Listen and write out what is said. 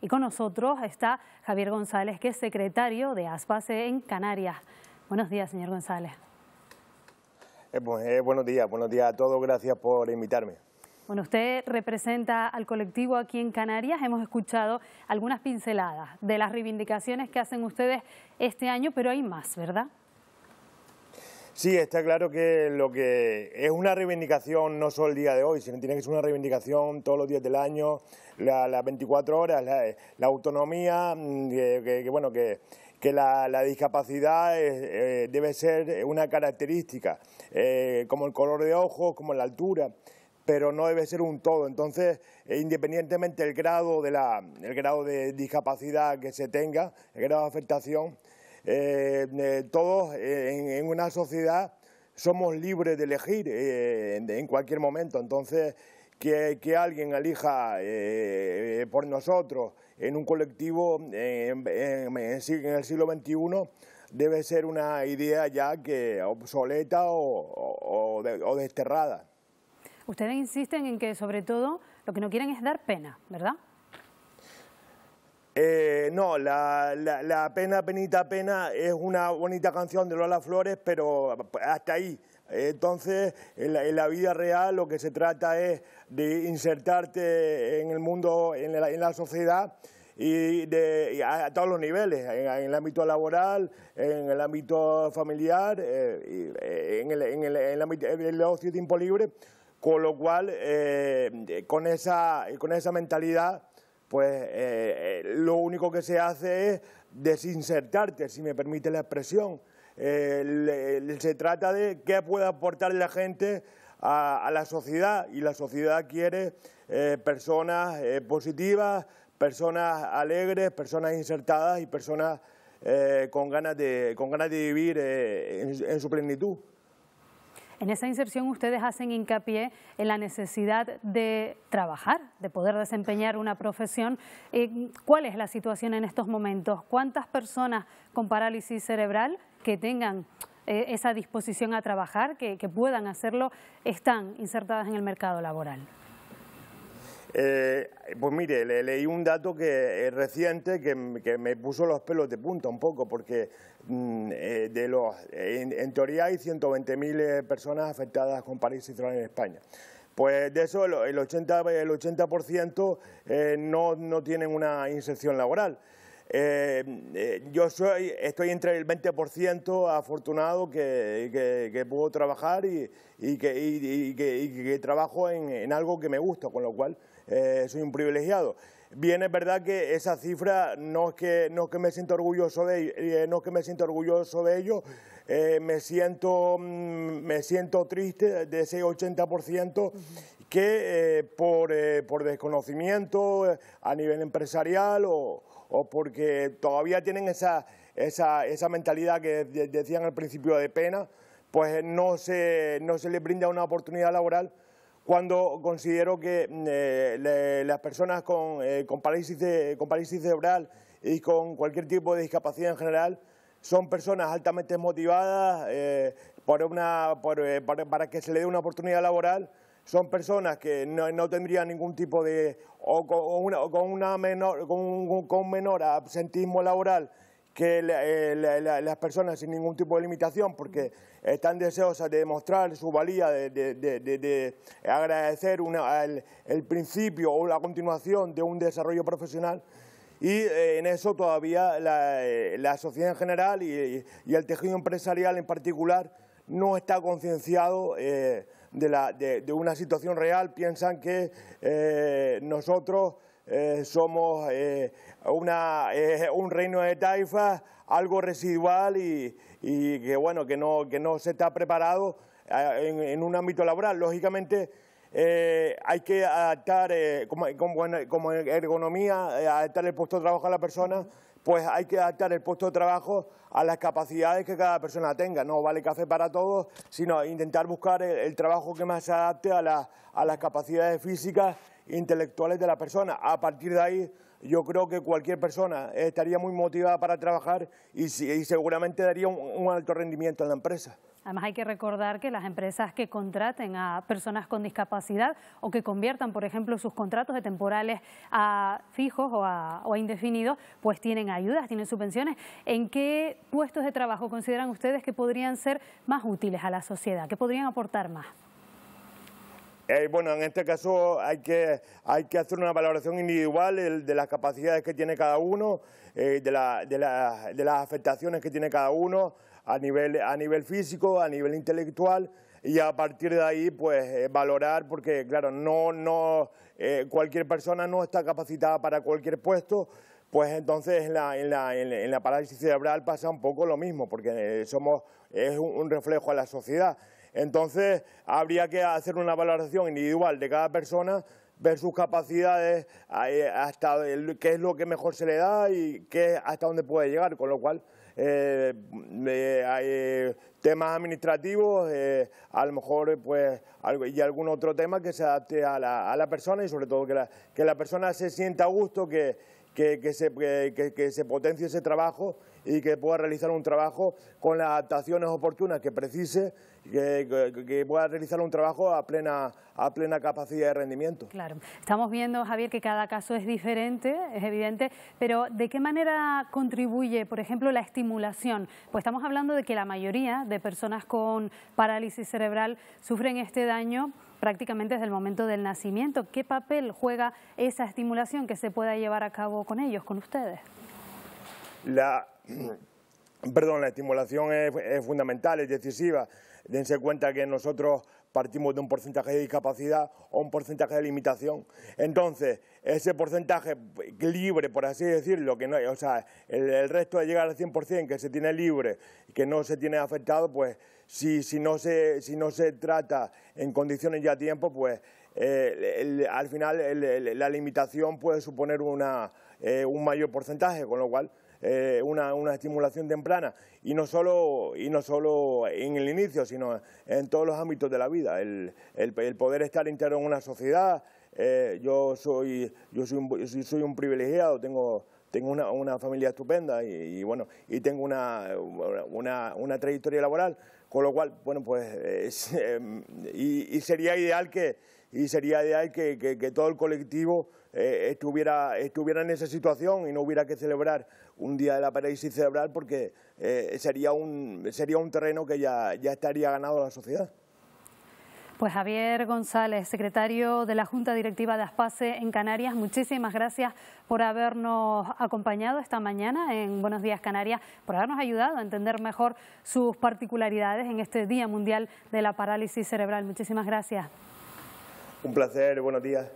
Y con nosotros está Javier González, que es secretario de Aspase en Canarias. Buenos días, señor González. Eh, eh, buenos días, buenos días a todos, gracias por invitarme. Bueno, usted representa al colectivo aquí en Canarias, hemos escuchado algunas pinceladas de las reivindicaciones que hacen ustedes este año, pero hay más, ¿verdad? Sí, está claro que lo que es una reivindicación no solo el día de hoy, sino tiene que ser una reivindicación todos los días del año, las 24 horas, la, autonomía, mm, que, bueno que la, discapacidad eh, debe ser una característica, eh, como el color de ojos, como la altura pero no debe ser un todo. Entonces, eh, independientemente del grado de la, el grado de discapacidad que se tenga, el grado de afectación, eh, eh, todos eh, en, una sociedad somos libres de elegir en, cualquier momento. Entonces, que, alguien elija por nosotros en un colectivo en, el siglo XXI debe ser una idea ya que obsoleta o desterrada. Ustedes insisten en que, sobre todo, lo que no quieren es dar pena, ¿verdad? Eh, no, la, pena, penita, pena es una bonita canción de Lola Flores, pero hasta ahí. Entonces, en la, vida real lo que se trata es de insertarte en el mundo, en la, sociedad y, a, todos los niveles, en, el ámbito laboral, en el ámbito familiar, eh, eh, en, el, en, en ocio y tiempo libre, con lo cual, con, esa, con esa mentalidad pues eh, eh, lo único que se hace es desinsertarte, si me permite la expresión. Eh, se trata de qué puede aportar la gente a, la sociedad y la sociedad quiere personas positivas, personas alegres, personas insertadas y personas con, ganas de, con ganas de vivir en su plenitud. En esa inserción ustedes hacen hincapié en la necesidad de trabajar, de poder desempeñar una profesión. Eh, ¿Cuál es la situación en estos momentos? ¿Cuántas personas con parálisis cerebral que tengan eh, esa disposición a trabajar, que, que puedan hacerlo, están insertadas en el mercado laboral? Eh, pues mire, leí un dato que reciente que, me puso los pelos de punta un poco, porque mm, eh, en, teoría hay 120.000 eh, personas afectadas con y en España. Pues de eso el, 80%, no, tienen una inserción laboral. yo estoy entre el 20% afortunado que, puedo trabajar y, que, trabajo en algo que me gusta, con lo cual eh, soy un privilegiado. Bien, es verdad que esa cifra no es que, no que me siento orgulloso de eh, no que me siento orgulloso de ello, eh, me, siento, mm, me siento triste de ese 80% que por, por, desconocimiento a nivel empresarial o, porque todavía tienen esa, esa, esa mentalidad que decían al principio de pena, pues no se, no se les brinda una oportunidad laboral cuando considero que mm, eh, las personas eh, con, parálisis cerebral y con cualquier tipo de discapacidad en general son personas altamente motivadas eh, para, que se le dé una oportunidad laboral, son personas que no, tendrían ningún tipo de, o con, un, menor absentismo laboral que eh, las personas sin ningún tipo de limitación, porque están deseosas de demostrar su valía, de, agradecer el, principio o la continuación de un desarrollo profesional. Y eh, en eso todavía eh, la, sociedad en general y, y, el tejido empresarial en particular no está concienciado de, una situación real. Piensan que nosotros eh, somos eh, una, eh, un reino de taifas, algo residual y, que, bueno, que, no, que no se está preparado en, un ámbito laboral. Lógicamente hay que adaptar, como, como, ergonomía, adaptar el puesto de trabajo a la persona, pues hay que adaptar el puesto de trabajo a las capacidades que cada persona tenga. No vale café para todos, sino intentar buscar el, trabajo que más se adapte a, a las capacidades físicas intelectuales de la persona. A partir de ahí, yo creo que cualquier persona estaría muy motivada para trabajar y, seguramente daría un, alto rendimiento en la empresa. Además hay que recordar que las empresas que contraten a personas con discapacidad o que conviertan, por ejemplo, sus contratos de temporales a fijos o a, o a, indefinidos, pues tienen ayudas, tienen subvenciones. ¿En qué puestos de trabajo consideran ustedes que podrían ser más útiles a la sociedad, que podrían aportar más? Eh, bueno, en este caso hay que, hay que hacer una valoración individual de, las capacidades que tiene cada uno, eh, de, las afectaciones que tiene cada uno a nivel, a nivel físico, a nivel intelectual y a partir de ahí pues eh, valorar porque claro, no, no, cualquier persona no está capacitada para cualquier puesto, pues entonces en la, en, la, en la parálisis cerebral pasa un poco lo mismo porque somos, es un reflejo a la sociedad. Entonces, habría que hacer una valoración individual de cada persona, ver sus capacidades, eh, hasta qué es lo que mejor se le da y qué, hasta dónde puede llegar, con lo cual... Eh, eh, hay temas administrativos, a lo mejor pues y algún otro tema que se adapte a la, a la persona y sobre todo que la, que la persona se sienta a gusto, que, que, se, que, se, potencie ese trabajo y que pueda realizar un trabajo con las adaptaciones oportunas que precise, que, pueda realizar un trabajo a plena, a plena capacidad de rendimiento. Claro, estamos viendo, Javier, que cada caso es diferente, es evidente, pero ¿de qué manera contribuye, por ejemplo, la estimulación? Pues estamos hablando de que la mayoría de personas con parálisis cerebral sufren este daño prácticamente desde el momento del nacimiento. ¿Qué papel juega esa estimulación que se pueda llevar a cabo con ellos, con ustedes? La, perdón, la estimulación es, fundamental, es decisiva. Dense cuenta que nosotros partimos de un porcentaje de discapacidad o un porcentaje de limitación. Entonces, ese porcentaje libre, por así decirlo, que no, o sea, el, resto de llegar al 100% que se tiene libre, y que no se tiene afectado, pues si, si, no, se, si no se trata en condiciones ya a tiempo, pues eh, al final la limitación puede suponer una, eh, un mayor porcentaje, con lo cual eh, una, estimulación temprana y no, solo, y no solo en el inicio, sino en todos los ámbitos de la vida. El, poder estar entero en una sociedad, yo, soy, yo soy, un, soy un privilegiado, tengo tengo una, una, familia estupenda y, bueno y tengo una trayectoria laboral con lo cual, bueno, pues em, y, sería ideal que y sería ideal que, todo el colectivo eh, estuviera, estuviera en esa situación y no hubiera que celebrar un día de la parálisis cerebral porque eh, sería, un, sería un terreno que ya, estaría ganado la sociedad. Pues Javier González, secretario de la Junta Directiva de Aspase en Canarias, muchísimas gracias por habernos acompañado esta mañana en Buenos Días Canarias, por habernos ayudado a entender mejor sus particularidades en este Día Mundial de la Parálisis Cerebral. Muchísimas gracias. Un placer, buenos días.